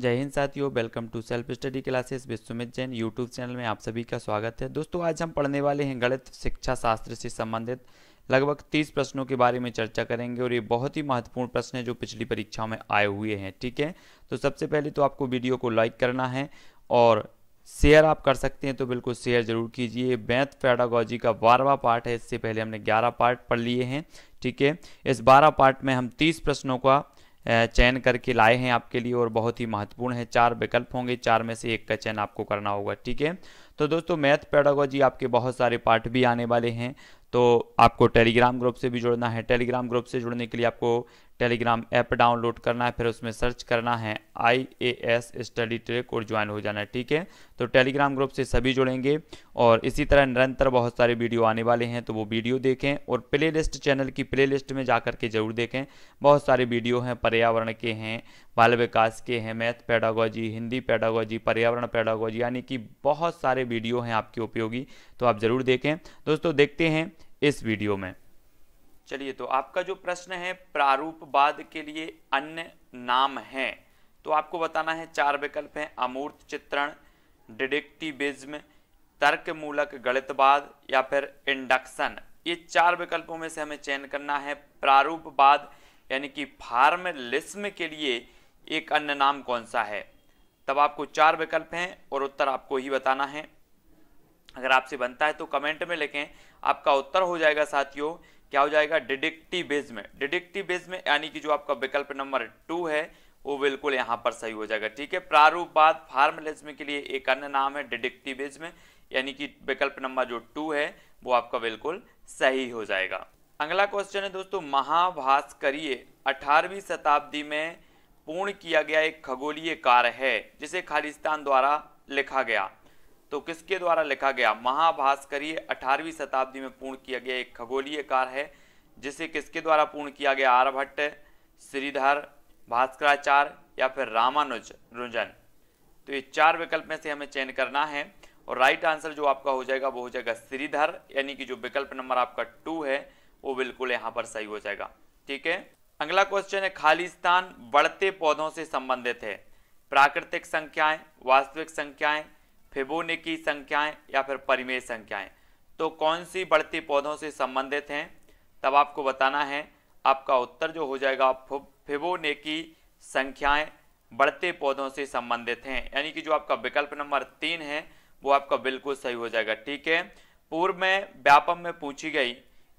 जय हिंद साथियों welcome to self study classes Vishwamit Jain YouTube channel में आप सभी का स्वागत है दोस्तों आज हम पढ़ने वाले हैं गणित शिक्षा शास्त्र से संबंधित लगभग तीस प्रश्नों के बारे में चर्चा करेंगे और ये बहुत ही महत्वपूर्ण प्रश्न है जो पिछली परीक्षाओं में आए हुए हैं ठीक है तो सबसे पहले तो आपको वीडियो को लाइक करना है और शेयर आप कर सकते हैं तो बिल्कुल शेयर जरूर कीजिए मैथ पैडागोजी का बारहवा पार्ट है इससे पहले हमने ग्यारह पार्ट पढ़ लिए हैं ठीक है इस बारह पार्ट में हम तीस प्रश्नों का चयन करके लाए हैं आपके लिए और बहुत ही महत्वपूर्ण है चार विकल्प होंगे चार में से एक का चयन आपको करना होगा ठीक है तो दोस्तों मैथ पैडागोजी आपके बहुत सारे पार्ट भी आने वाले हैं तो आपको टेलीग्राम ग्रुप से भी जुड़ना है टेलीग्राम ग्रुप से जुड़ने के लिए आपको टेलीग्राम ऐप डाउनलोड करना है फिर उसमें सर्च करना है I A S study trek और ज्वाइन हो जाना है ठीक है तो टेलीग्राम ग्रुप से सभी जुड़ेंगे और इसी तरह निरंतर बहुत सारे वीडियो आने वाले हैं तो वो वीडियो देखें और प्लेलिस्ट चैनल की प्लेलिस्ट में जा के जरूर देखें बहुत सारे वीडियो हैं पर्यावरण के हैं बाल विकास के हैं मैथ पैडागोजी हिंदी पैडागोजी पर्यावरण पैडागोजी यानी कि बहुत सारे वीडियो हैं आपके उपयोगी तो आप ज़रूर देखें दोस्तों देखते हैं इस वीडियो में चलिए तो आपका जो प्रश्न है प्रारूपवाद के लिए अन्य नाम हैं तो आपको बताना है चार विकल्प हैं अमूर्त चित्रण डिडिक्टिविज्म तर्कमूलक गणितवाद या फिर इंडक्शन ये चार विकल्पों में से हमें चयन करना है प्रारूपवाद यानी कि फार्मलिस्म के लिए एक अन्य नाम कौन सा है तब आपको चार विकल्प हैं और उत्तर आपको ही बताना है अगर आपसे बनता है तो कमेंट में लिखें आपका उत्तर हो जाएगा साथियों क्या हो जाएगा डिडिक्टिव बेज में डिडिक्टिव बेज में यानी कि जो आपका विकल्प नंबर टू है वो बिल्कुल यहाँ पर सही हो जाएगा ठीक है प्रारूप बाद फार्मलिज्म के लिए एक अन्य नाम है डिडिक्टिव बेज में यानी कि विकल्प नंबर जो टू है वो आपका बिल्कुल सही हो जाएगा अगला क्वेश्चन है दोस्तों महाभास्करीय अठारहवीं शताब्दी में पूर्ण किया गया एक खगोलीय कार्य है जिसे खालिस्तान द्वारा लिखा गया तो किसके द्वारा लिखा गया महाभास्करीय अठारहवीं शताब्दी में पूर्ण किया गया एक खगोलीय कार है जिसे किसके द्वारा पूर्ण किया गया आर्यभट्ट श्रीधर भास्कराचार्य या फिर रामानुज रुंजन तो ये चार विकल्प में से हमें चयन करना है और राइट आंसर जो आपका हो जाएगा वो हो जाएगा श्रीधर यानी कि जो विकल्प नंबर आपका टू है वो बिल्कुल यहाँ पर सही हो जाएगा ठीक है अगला क्वेश्चन है खालिस्तान बढ़ते पौधों से संबंधित है प्राकृतिक संख्याएं वास्तविक संख्याएं फिबोने की संख्याएं या फिर परिमेय संख्याएं तो कौन सी बढ़ती पौधों से संबंधित हैं तब आपको बताना है आपका उत्तर जो हो जाएगा फिबोने की संख्याएं बढ़ते पौधों से संबंधित हैं यानी कि जो आपका विकल्प नंबर तीन है वो आपका बिल्कुल सही हो जाएगा ठीक है पूर्व में व्यापम में पूछी गई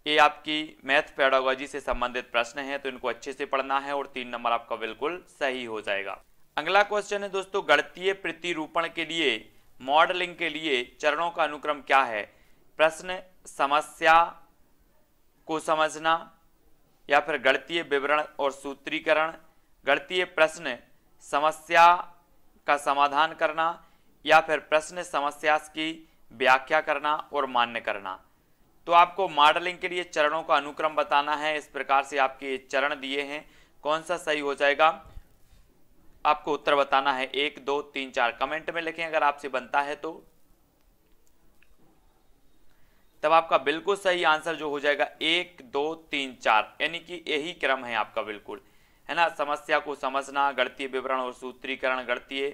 ये आपकी मैथ पैडोलॉजी से संबंधित प्रश्न है तो इनको अच्छे से पढ़ना है और तीन नंबर आपका बिल्कुल सही हो जाएगा अगला क्वेश्चन है दोस्तों गणतीय प्रतिरूपण के लिए मॉडलिंग के लिए चरणों का अनुक्रम क्या है प्रश्न समस्या को समझना या फिर गणतीय विवरण और सूत्रीकरण गणतीय प्रश्न समस्या का समाधान करना या फिर प्रश्न समस्या की व्याख्या करना और मान्य करना तो आपको मॉडलिंग के लिए चरणों का अनुक्रम बताना है इस प्रकार से आपके चरण दिए हैं कौन सा सही हो जाएगा आपको उत्तर बताना है एक दो तीन चार कमेंट में लिखें अगर आपसे बनता है तो तब आपका बिल्कुल सही आंसर जो हो जाएगा एक दो तीन चार यानी कि यही क्रम है आपका बिल्कुल है ना समस्या को समझना गणतीय विवरण और सूत्रीकरण गणतीय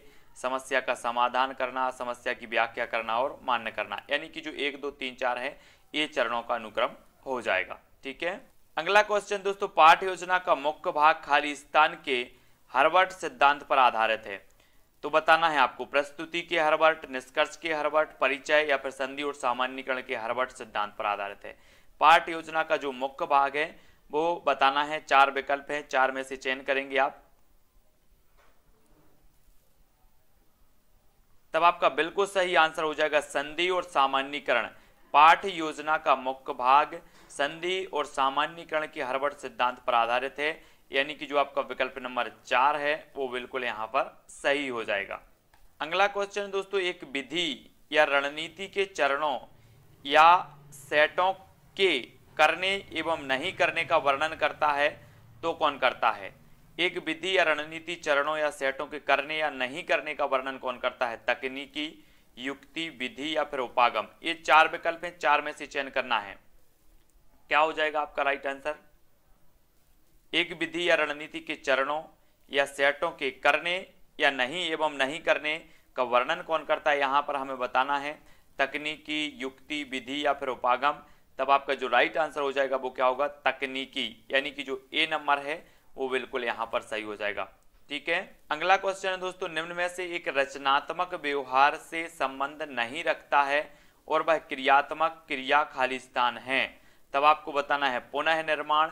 समस्या का समाधान करना समस्या की व्याख्या करना और मान्य करना यानी कि जो एक दो तीन चार है ये चरणों का अनुक्रम हो जाएगा ठीक है अगला क्वेश्चन दोस्तों पाठ योजना का मुख्य भाग खाली स्थान के हर्बर्ट सिद्धांत पर आधारित है तो बताना है आपको प्रस्तुति के हर्बर्ट निष्कर्ष के हर्बर्ट परिचय या फिर संधि और सामान्यकरण के हर्बर्ट सिद्धांत पर आधारित है पाठ योजना का जो मुख्य भाग है वो बताना है चार विकल्प है चार में से चयन करेंगे आप तब आपका बिल्कुल सही आंसर हो जाएगा संधि और सामान्यकरण पाठ योजना का मुख्य भाग संधि और सामान्यकरण के हर्बर्ट सिद्धांत पर आधारित है यानी कि जो आपका विकल्प नंबर चार है वो बिल्कुल यहाँ पर सही हो जाएगा अगला क्वेश्चन दोस्तों एक विधि या रणनीति के चरणों या सेटों के करने एवं नहीं करने का वर्णन करता है तो कौन करता है एक विधि या रणनीति चरणों या सेटों के करने या नहीं करने का वर्णन कौन करता है तकनीकी युक्ति विधि या फिर उपागम ये चार विकल्प हैं चार में से चयन करना है क्या हो जाएगा आपका राइट आंसर एक विधि या रणनीति के चरणों या सेटों के करने या नहीं एवं नहीं करने का वर्णन कौन करता है यहाँ पर हमें बताना है तकनीकी युक्ति विधि या फिर उपागम तब आपका जो राइट आंसर हो जाएगा वो क्या होगा तकनीकी यानी कि जो ए नंबर है वो बिल्कुल यहाँ पर सही हो जाएगा ठीक है अगला क्वेश्चन है दोस्तों निम्न में से एक रचनात्मक व्यवहार से संबंध नहीं रखता है और वह क्रियात्मक क्रिया खाली स्थान है तब आपको बताना है पुनः निर्माण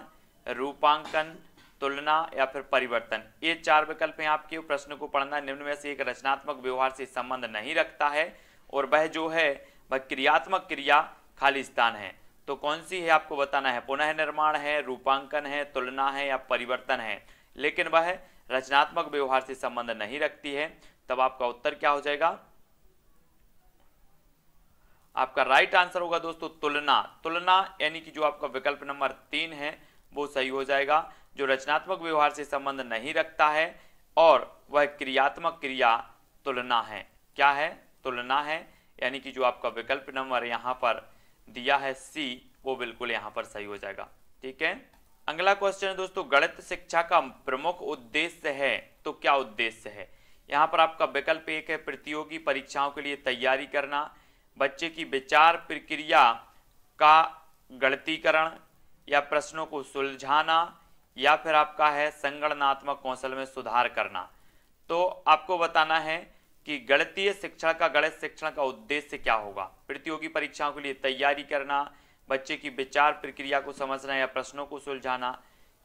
रूपांकन तुलना या फिर परिवर्तन ये चार विकल्प हैं आपके प्रश्न को पढ़ना निम्न में से एक रचनात्मक व्यवहार से संबंध नहीं रखता है और वह जो है वह क्रियात्मक क्रिया खाली स्थान है तो कौन सी है आपको बताना है पुनः निर्माण है रूपांकन है तुलना है या परिवर्तन है लेकिन वह रचनात्मक व्यवहार से संबंध नहीं रखती है तब आपका उत्तर क्या हो जाएगा आपका राइट आंसर होगा दोस्तों तुलना तुलना यानी कि जो आपका विकल्प नंबर तीन है वो सही हो जाएगा जो रचनात्मक व्यवहार से संबंध नहीं रखता है और वह क्रियात्मक क्रिया तुलना है क्या है तुलना है यानी कि जो आपका विकल्प नंबर यहाँ पर दिया है सी वो बिल्कुल यहाँ पर सही हो जाएगा ठीक है अगला क्वेश्चन है दोस्तों गणित शिक्षा का प्रमुख उद्देश्य है तो क्या उद्देश्य है यहाँ पर आपका विकल्प एक है प्रतियोगी परीक्षाओं के लिए तैयारी करना बच्चे की विचार प्रक्रिया का गणतीकरण या प्रश्नों को सुलझाना या फिर आपका है संगणनात्मक कौशल में सुधार करना तो आपको बताना है कि गणितीय शिक्षण का गणित शिक्षण का उद्देश्य क्या होगा प्रतियोगी परीक्षाओं के लिए तैयारी करना बच्चे की विचार प्रक्रिया को समझना या प्रश्नों को सुलझाना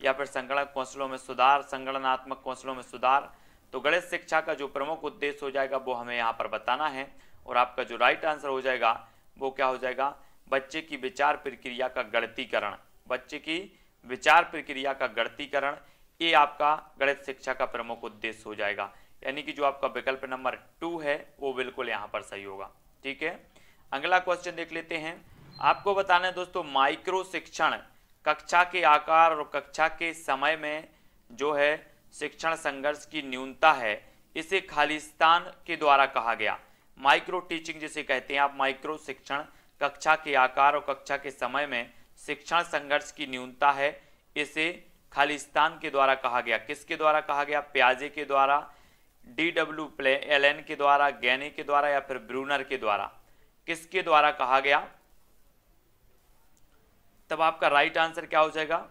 या फिर संगणक कौशलों में सुधार संगणनात्मक कौशलों में सुधार तो गणित शिक्षा का जो प्रमुख उद्देश्य हो जाएगा वो हमें यहाँ पर बताना है और आपका जो राइट आंसर हो जाएगा वो क्या हो जाएगा बच्चे की विचार प्रक्रिया का गणतीकरण बच्चे की विचार प्रक्रिया का गणतीकरण ये आपका गणित शिक्षा का प्रमुख उद्देश्य हो जाएगा यानी कि जो आपका विकल्प नंबर टू है वो बिल्कुल यहाँ पर सही होगा ठीक है अगला क्वेश्चन देख लेते हैं आपको बताना है दोस्तों माइक्रो शिक्षण कक्षा के आकार और कक्षा के समय में जो है शिक्षण संघर्ष की न्यूनता है इसे खालिस्तान के द्वारा कहा गया माइक्रो टीचिंग जिसे कहते हैं आप माइक्रो शिक्षण कक्षा के आकार और कक्षा के समय में शिक्षण संघर्ष की न्यूनता है इसे खालिस्तान के द्वारा कहा गया किसके द्वारा कहा गया प्याजे के द्वारा D W play L N के द्वारा गैने के द्वारा या फिर ब्रूनर के द्वारा किसके द्वारा कहा गया तब आपका राइट आंसर क्या हो जाएगा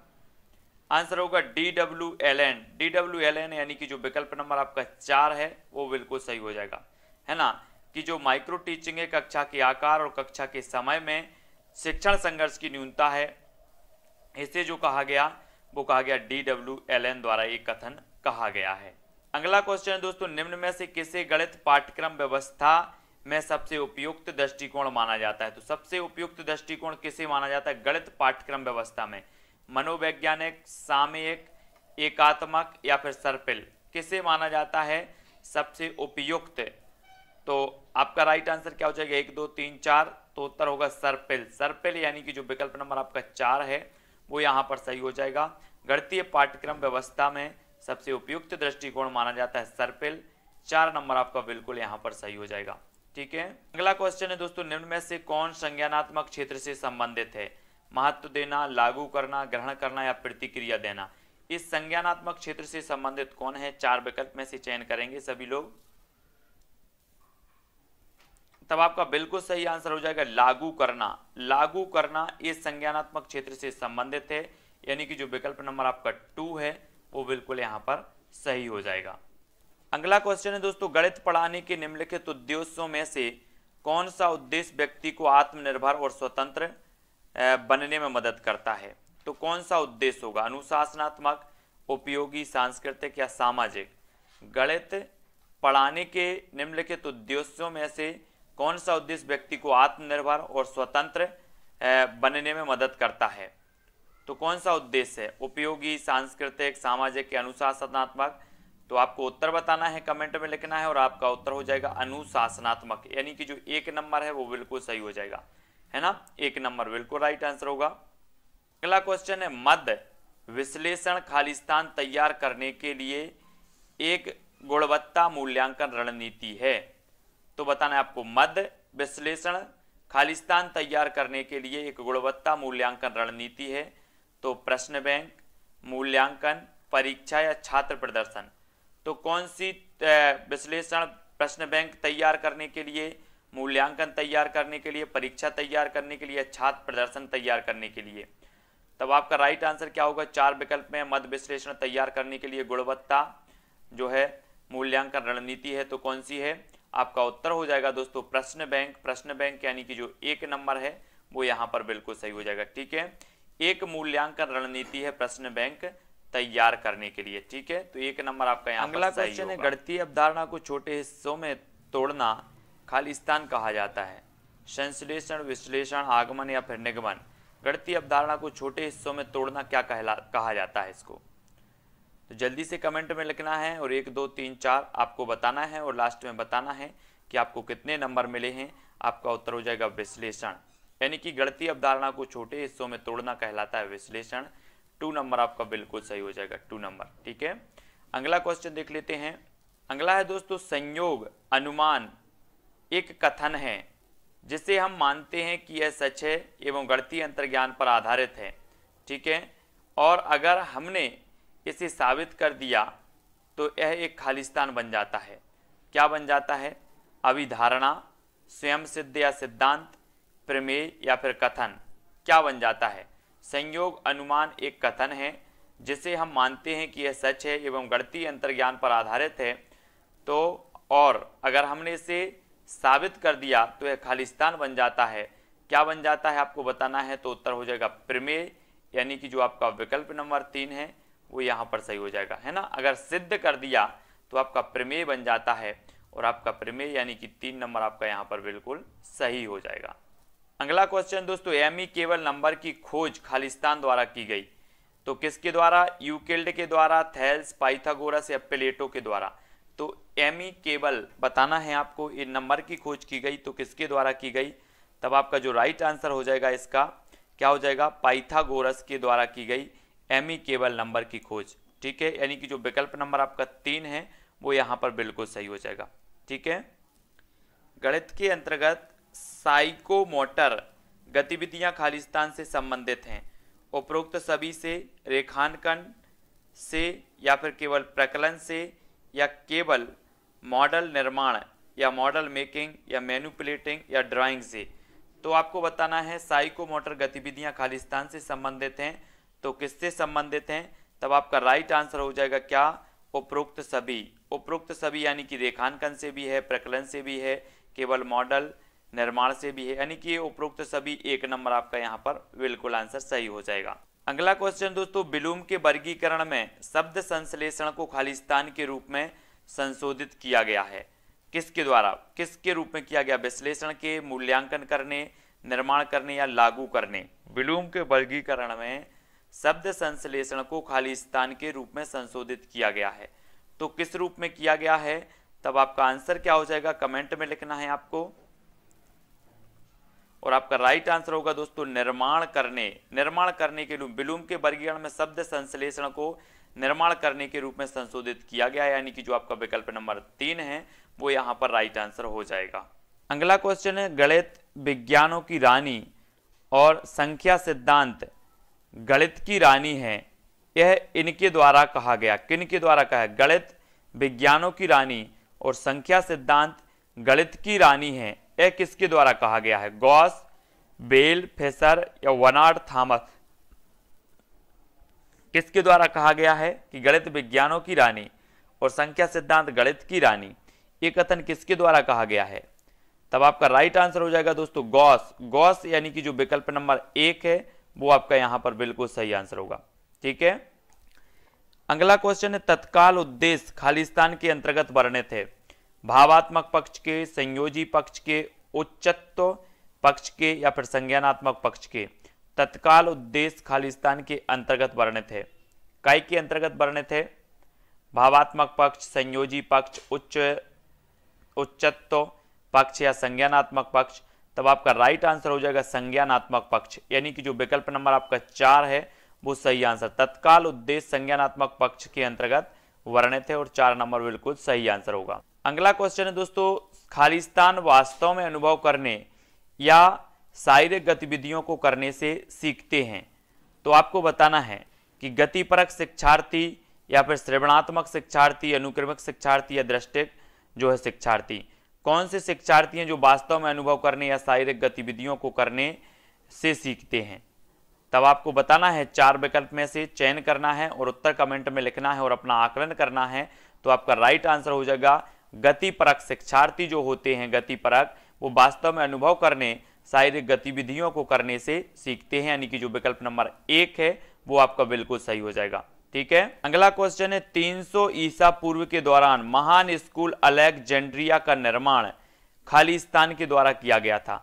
आंसर होगा D W L N D W L N यानी कि जो विकल्प नंबर आपका चार है वो बिल्कुल सही हो जाएगा है ना कि जो माइक्रो टीचिंग है कक्षा के आकार और कक्षा के समय में शिक्षण संघर्ष की न्यूनता है इसे जो कहा गया वो कहा गया डी डब्ल्यू एल एन द्वारा एक कथन कहा गया है अगला क्वेश्चन दोस्तों निम्न में से किसे गणित पाठ्यक्रम व्यवस्था में सबसे उपयुक्त दृष्टिकोण माना जाता है तो सबसे उपयुक्त दृष्टिकोण किसे माना जाता है गणित पाठ्यक्रम व्यवस्था में मनोवैज्ञानिक सामयिक एकात्मक या फिर सर्पिल किसे माना जाता है सबसे उपयुक्त तो आपका राइट आंसर क्या हो जाएगा एक दो तीन चार तो उत्तर होगा सर्पिल सर्पिल यानी कि जो विकल्प नंबर आपका चार है वो यहाँ पर सही हो जाएगा गणतीय पाठ्यक्रम व्यवस्था में सबसे उपयुक्त दृष्टिकोण माना जाता है सर्पिल चार नंबर आपका बिल्कुल यहाँ पर सही हो जाएगा ठीक है अगला क्वेश्चन है दोस्तों निम्न में से कौन संज्ञानात्मक क्षेत्र से संबंधित है महत्व देना लागू करना ग्रहण करना या प्रतिक्रिया देना इस संज्ञानात्मक क्षेत्र से संबंधित कौन है चार विकल्प में से चयन करेंगे सभी लोग तब आपका बिल्कुल सही आंसर हो जाएगा लागू करना लागू करना ये संज्ञानात्मक क्षेत्र से संबंधित है यानी कि जो विकल्प नंबर आपका टू है वो बिल्कुल यहाँ पर सही हो जाएगा अगला क्वेश्चन है दोस्तों गणित पढ़ाने के निम्नलिखित उद्देश्यों में से कौन सा उद्देश्य व्यक्ति को आत्मनिर्भर और स्वतंत्र बनने में मदद करता है तो कौन सा उद्देश्य होगा अनुशासनात्मक उपयोगी सांस्कृतिक या सामाजिक गणित पढ़ाने के निम्नलिखित उद्देश्यों में से कौन सा उद्देश्य व्यक्ति को आत्मनिर्भर और स्वतंत्र बनने में मदद करता है तो कौन सा उद्देश्य है उपयोगी सांस्कृतिक सामाजिक अनुशासनात्मक तो आपको उत्तर बताना है कमेंट में लिखना है और आपका उत्तर हो जाएगा अनुशासनात्मक यानी कि जो एक नंबर है वो बिल्कुल सही हो जाएगा है ना एक नंबर बिल्कुल राइट आंसर होगा अगला क्वेश्चन है मध्य विश्लेषण खालिस्तान तैयार करने के लिए एक गुणवत्ता मूल्यांकन रणनीति है तो बताना है आपको मद विश्लेषण खालिस्तान तैयार करने के लिए एक गुणवत्ता मूल्यांकन रणनीति है तो प्रश्न बैंक मूल्यांकन परीक्षा या छात्र प्रदर्शन तो कौन सी विश्लेषण प्रश्न बैंक तैयार करने के लिए मूल्यांकन तैयार करने के लिए परीक्षा तैयार करने के लिए छात्र प्रदर्शन तैयार करने के लिए तब आपका राइट आंसर क्या होगा चार विकल्प में मध्य विश्लेषण तैयार करने के लिए गुणवत्ता जो है मूल्यांकन रणनीति है तो कौन सी है आपका उत्तर हो जाएगा दोस्तों प्रश्न बैंक प्रश्न बैंक यानी कि जो एक नंबर है वो यहाँ पर बिल्कुल सही हो जाएगा ठीक है एक मूल्यांकन रणनीति है प्रश्न बैंक तैयार करने के लिए ठीक है तो एक नंबर आपका यहाँ अगला क्वेश्चन है गणतीय अवधारणा को छोटे हिस्सों में तोड़ना खालिस्तान कहा जाता है संश्लेषण विश्लेषण आगमन या फिर निगमन गणतीय अवधारणा को छोटे हिस्सों में तोड़ना क्या कहला कहा जाता है इसको तो जल्दी से कमेंट में लिखना है और एक दो तीन चार आपको बताना है और लास्ट में बताना है कि आपको कितने नंबर मिले हैं आपका उत्तर हो जाएगा विश्लेषण यानी कि गणती अवधारणा को छोटे हिस्सों में तोड़ना कहलाता है विश्लेषण टू नंबर आपका बिल्कुल सही हो जाएगा टू नंबर ठीक है अगला क्वेश्चन देख लेते हैं अगला है दोस्तों संयोग अनुमान एक कथन है जिसे हम मानते हैं कि यह सच है एवं गणती अंतर्ज्ञान पर आधारित है ठीक है और अगर हमने इसे साबित कर दिया तो यह एक खालिस्तान बन जाता है क्या बन जाता है अभिधारणा स्वयं सिद्ध या सिद्धांत प्रमेय या फिर कथन क्या बन जाता है संयोग अनुमान एक कथन है जिसे हम मानते हैं कि यह सच है एवं गणतीय अंतर्ज्ञान पर आधारित है तो और अगर हमने इसे साबित कर दिया तो यह खालिस्तान बन जाता है क्या बन जाता है आपको बताना है तो उत्तर हो जाएगा प्रमेय यानी कि जो आपका विकल्प नंबर तीन है वो यहाँ पर सही हो जाएगा है ना अगर सिद्ध कर दिया तो आपका प्रमेय बन जाता है और आपका प्रमेय यानी कि तीन नंबर आपका यहाँ पर बिल्कुल सही हो जाएगा अगला क्वेश्चन दोस्तों एम e केवल नंबर की खोज खालिस्तान द्वारा की गई तो किसके द्वारा यूकेल्ड के द्वारा थैल्स पाइथागोरस या प्लेटो के द्वारा तो एम e केवल बताना है आपको ये नंबर की खोज की गई तो किसके द्वारा की गई तब आपका जो राइट आंसर हो जाएगा इसका क्या हो जाएगा पाइथागोरस के द्वारा की गई M E e cable number की खोज ठीक है यानी कि जो विकल्प नंबर आपका तीन है वो यहाँ पर बिल्कुल सही हो जाएगा ठीक है गणित के अंतर्गत साइकोमोटर गतिविधियाँ खालिस्तान से संबंधित हैं उपरोक्त सभी से रेखांकन से या फिर केवल प्रकलन से या केवल मॉडल निर्माण या मॉडल मेकिंग या मैनुपलेटिंग या ड्राइंग से तो आपको बताना है साइकोमोटर गतिविधियां खालिस्तान से संबंधित हैं तो किससे संबंधित हैं तब आपका राइट आंसर हो जाएगा क्या उपरोक्त सभी उपरोक्त सभी यानी कि रेखांकन से भी है प्रकलन से भी है केवल मॉडल निर्माण से भी है यानी कि उपरोक्त सभी एक नंबर आपका यहाँ पर बिल्कुल आंसर सही हो जाएगा अगला क्वेश्चन दोस्तों विलूम के वर्गीकरण में शब्द संश्लेषण को खालिस्तान के रूप में संशोधित किया गया है किसके द्वारा किसके रूप में किया गया विश्लेषण के मूल्यांकन करने निर्माण करने या लागू करने विलूम के वर्गीकरण में शब्द संश्लेषण को खाली स्थान के रूप में संशोधित किया गया है तो किस रूप में किया गया है तब आपका आंसर क्या हो जाएगा कमेंट में लिखना है आपको और आपका राइट आंसर होगा दोस्तों निर्माण करने निर्माण करने के रूप विलुम के वर्गीकरण में शब्द संश्लेषण को निर्माण करने के रूप में संशोधित किया गया यानी कि जो आपका विकल्प नंबर तीन है वो यहाँ पर राइट आंसर हो जाएगा अगला क्वेश्चन है गणित विज्ञानों की रानी और संख्या सिद्धांत गणित की रानी है यह इनके द्वारा कहा गया किन के द्वारा कहा है गणित विज्ञानों की रानी और संख्या सिद्धांत गणित की रानी है यह किसके द्वारा कहा गया है गॉस बेल फेसर या वनार्ड थामस किसके द्वारा कहा गया है कि गणित विज्ञानों की रानी और संख्या सिद्धांत गणित की रानी ये कथन किसके द्वारा कहा गया है तब आपका राइट आंसर हो जाएगा दोस्तों गॉस गॉस यानी कि जो विकल्प नंबर एक है वो आपका यहां पर बिल्कुल सही आंसर होगा ठीक है अगला क्वेश्चन है तत्काल उद्देश्य खालिस्तान के अंतर्गत वर्णित है भावात्मक पक्ष के संयोजी पक्ष के उच्चत्व पक्ष के या फिर संज्ञानात्मक पक्ष के तत्काल उद्देश्य खालिस्तान के अंतर्गत वर्णित है काय के अंतर्गत वर्णित है भावात्मक पक्ष संयोजी पक्ष उच्च उच्चत्व पक्ष या संज्ञानात्मक पक्ष तब आपका राइट आंसर हो जाएगा संज्ञानात्मक पक्ष यानी कि जो विकल्प नंबर आपका चार है वो सही आंसर तत्काल उद्देश्य संज्ञानात्मक पक्ष के अंतर्गत वर्णित है और चार नंबर बिल्कुल सही आंसर होगा अगला क्वेश्चन है दोस्तों खालिस्तान वास्तव में अनुभव करने या शारीरिक गतिविधियों को करने से सीखते हैं तो आपको बताना है कि गतिपरक शिक्षार्थी या फिर श्रवणात्मक शिक्षार्थी अनुक्रमिक शिक्षार्थी या दृष्टिक जो है शिक्षार्थी कौन से शिक्षार्थी हैं जो वास्तव में अनुभव करने या शारीरिक गतिविधियों को करने से सीखते हैं तब आपको बताना है चार विकल्प में से चयन करना है और उत्तर कमेंट में लिखना है और अपना आकलन करना है तो आपका राइट आंसर हो जाएगा गतिपरक शिक्षार्थी जो होते हैं गतिपरक वो वास्तव में अनुभव करने शारीरिक गतिविधियों को करने से सीखते हैं यानी कि जो विकल्प नंबर एक है वो आपका बिल्कुल सही हो जाएगा ठीक है अगला क्वेश्चन है 300 ईसा पूर्व के दौरान महान स्कूल अलेक्जेंड्रिया का निर्माण खालिस्तान के द्वारा किया गया था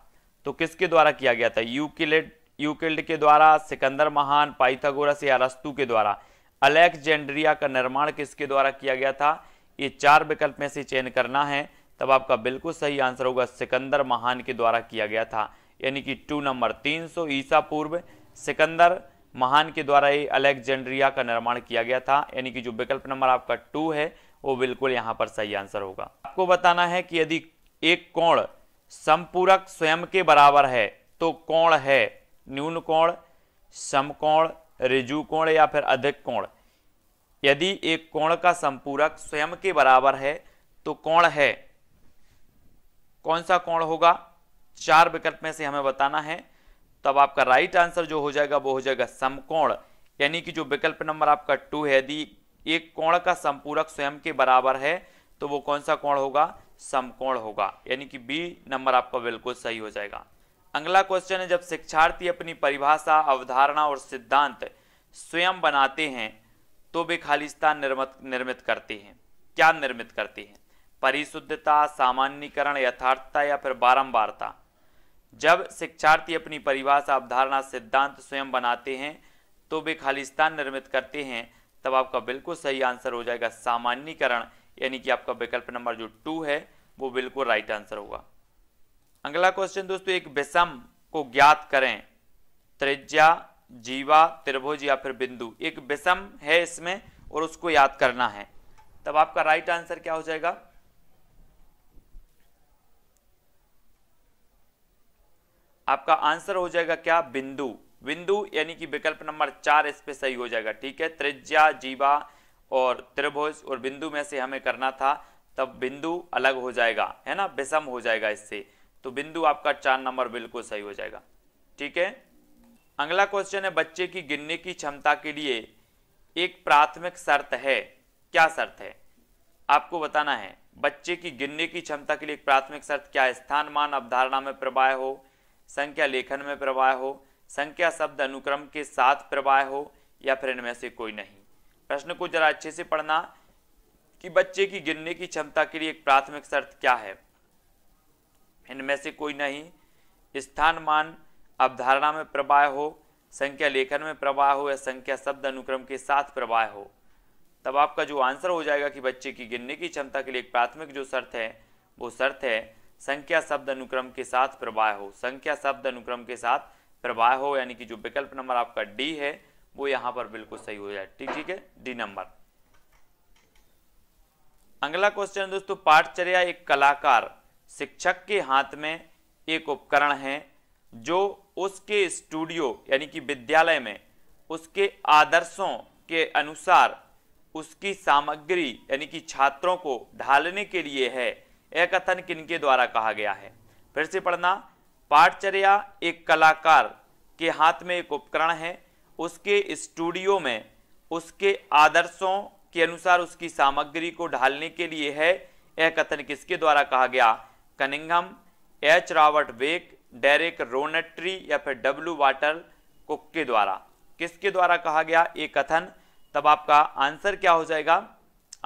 तो किसके द्वारा किया गया था यूकिलेड यूकिल्ड के द्वारा सिकंदर महान पाइथागोरस या अरस्तु के द्वारा अलेक्जेंड्रिया का निर्माण किसके द्वारा किया गया था ये चार विकल्प में से चयन करना है तब आपका बिल्कुल सही आंसर होगा सिकंदर महान के द्वारा किया गया था यानी कि टू नंबर 300 ईसा पूर्व सिकंदर महान के द्वारा ही अलेक्जेंड्रिया का निर्माण किया गया था यानी कि जो विकल्प नंबर आपका टू है वो बिल्कुल यहाँ पर सही आंसर होगा आपको बताना है कि यदि एक कोण समपूरक स्वयं के बराबर है तो कोण है न्यून कोण समकोण रिजु कोण या फिर अधिक कोण यदि एक कोण का संपूरक स्वयं के बराबर है तो कोण है कौन सा कोण होगा चार विकल्प में से हमें बताना है तब आपका राइट आंसर जो हो जाएगा वो हो जाएगा समकोण यानी कि जो विकल्प नंबर आपका टू है यदि एक कोण का संपूरक स्वयं के बराबर है तो वो कौन सा कोण होगा समकोण होगा यानी कि बी नंबर आपका बिल्कुल सही हो जाएगा अगला क्वेश्चन है जब शिक्षार्थी अपनी परिभाषा अवधारणा और सिद्धांत स्वयं बनाते हैं तो वे खालिस्तान निर्मित निर्मित करते हैं क्या निर्मित करते हैं परिशुद्धता सामान्यकरण यथार्थता या फिर बारंबारता जब शिक्षार्थी अपनी परिभाषा अवधारणा सिद्धांत स्वयं बनाते हैं तो वे खालिस्तान निर्मित करते हैं तब आपका बिल्कुल सही आंसर हो जाएगा सामान्यकरण यानी कि आपका विकल्प नंबर जो टू है वो बिल्कुल राइट आंसर होगा अगला क्वेश्चन दोस्तों एक विषम को ज्ञात करें त्रिज्या जीवा त्रिभुज या फिर बिंदु एक विषम है इसमें और उसको याद करना है तब आपका राइट आंसर क्या हो जाएगा आपका आंसर हो जाएगा क्या बिंदु बिंदु यानी कि विकल्प नंबर चार इस पे सही हो जाएगा ठीक है त्रिज्या जीवा और त्रिभुज और बिंदु में से हमें करना था तब बिंदु अलग हो जाएगा है ना विषम हो जाएगा इससे तो बिंदु आपका चार नंबर बिल्कुल सही हो जाएगा ठीक है अगला क्वेश्चन है बच्चे की गिनने की क्षमता के लिए एक प्राथमिक शर्त है क्या शर्त है आपको बताना है बच्चे की गिनने की क्षमता के लिए एक प्राथमिक शर्त क्या है स्थान मान अवधारणा में प्रवाह हो संख्या लेखन में प्रवाह हो संख्या शब्द अनुक्रम के साथ प्रवाह हो या फिर इनमें से कोई नहीं प्रश्न को जरा अच्छे से पढ़ना कि बच्चे की गिनने की क्षमता के लिए एक प्राथमिक शर्त क्या है इनमें से कोई नहीं स्थान मान अवधारणा में प्रवाह हो संख्या लेखन में प्रवाह हो या संख्या शब्द अनुक्रम के साथ प्रवाह हो तब आपका जो आंसर हो जाएगा कि बच्चे की गिनने की क्षमता के लिए एक प्राथमिक जो शर्त है वो शर्त है संख्या शब्द अनुक्रम के साथ प्रवाह हो संख्या शब्द अनुक्रम के साथ प्रवाह हो यानी कि जो विकल्प नंबर आपका डी है वो यहां पर बिल्कुल सही हो जाए ठीक ठीक है डी नंबर अगला क्वेश्चन दोस्तों पाठचर्या एक कलाकार शिक्षक के हाथ में एक उपकरण है जो उसके स्टूडियो यानी कि विद्यालय में उसके आदर्शों के अनुसार उसकी सामग्री यानी कि छात्रों को ढालने के लिए है यह कथन किनके द्वारा कहा गया है फिर से पढ़ना पाठचर्या एक कलाकार के हाथ में एक उपकरण है उसके स्टूडियो में उसके आदर्शों के अनुसार उसकी सामग्री को ढालने के लिए है यह कथन किसके द्वारा कहा गया Cunningham H Robert Wake Derek Rowntree या फिर डब्ल्यू वाटर कुक के द्वारा किसके द्वारा कहा गया ये कथन तब आपका आंसर क्या हो जाएगा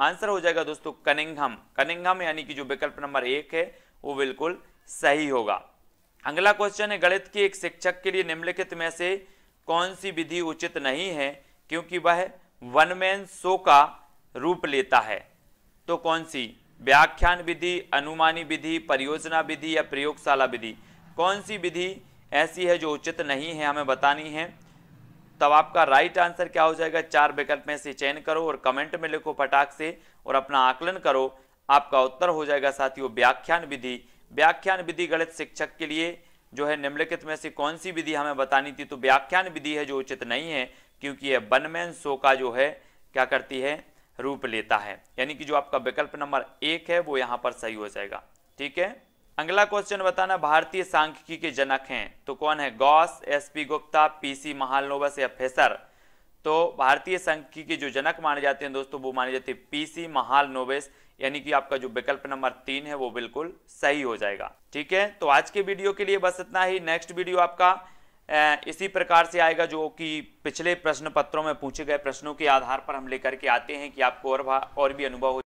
आंसर हो जाएगा दोस्तों कनिंगम कनिंगम यानी कि जो विकल्प नंबर एक है वो बिल्कुल सही होगा अगला क्वेश्चन है गणित के एक शिक्षक के लिए निम्नलिखित में से कौन सी विधि उचित नहीं है क्योंकि वह वन मैन शो का रूप लेता है तो कौन सी व्याख्यान विधि अनुमानी विधि परियोजना विधि या प्रयोगशाला विधि कौन सी विधि ऐसी है जो उचित नहीं है हमें बतानी है तब आपका राइट आंसर क्या हो जाएगा चार विकल्प में से चयन करो और कमेंट में लिखो फटाक से और अपना आकलन करो आपका उत्तर हो जाएगा साथियों व्याख्यान विधि व्याख्यान विधि गणित शिक्षक के लिए जो है निम्नलिखित में से कौन सी विधि हमें बतानी थी तो व्याख्यान विधि है जो उचित नहीं है क्योंकि यह बनमैन शो का जो है क्या करती है रूप लेता है यानी कि जो आपका विकल्प नंबर एक है वो यहाँ पर सही हो जाएगा ठीक है अगला क्वेश्चन बताना भारतीय सांख्यिकी के जनक हैं तो कौन है Gauss S P Gupta PC Mahalanobis या फेसर तो भारतीय सांख्यिकी के जो जनक माने जाते हैं दोस्तों वो माने जाते हैं पीसी महालनोबस यानी कि आपका जो विकल्प नंबर तीन है वो बिल्कुल सही हो जाएगा ठीक है तो आज के वीडियो के लिए बस इतना ही नेक्स्ट वीडियो आपका इसी प्रकार से आएगा जो कि पिछले प्रश्न पत्रों में पूछे गए प्रश्नों के आधार पर हम लेकर के आते हैं कि आपको और और भी अनुभव हो